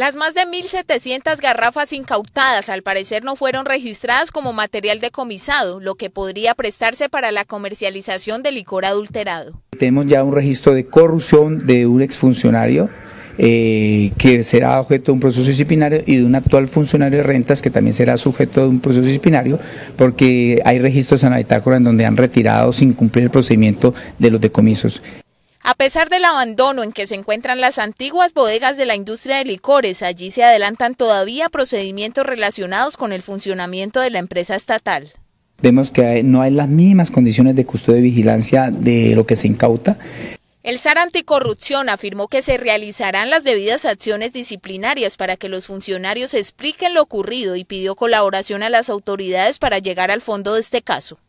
Las más de 1.700 garrafas incautadas al parecer no fueron registradas como material decomisado, lo que podría prestarse para la comercialización de licor adulterado. Tenemos ya un registro de corrupción de un exfuncionario eh, que será objeto de un proceso disciplinario y de un actual funcionario de rentas que también será sujeto de un proceso disciplinario porque hay registros en la en donde han retirado sin cumplir el procedimiento de los decomisos. A pesar del abandono en que se encuentran las antiguas bodegas de la industria de licores, allí se adelantan todavía procedimientos relacionados con el funcionamiento de la empresa estatal vemos que no hay las mismas condiciones de custodia y vigilancia de lo que se incauta. El SAR Anticorrupción afirmó que se realizarán las debidas acciones disciplinarias para que los funcionarios expliquen lo ocurrido y pidió colaboración a las autoridades para llegar al fondo de este caso.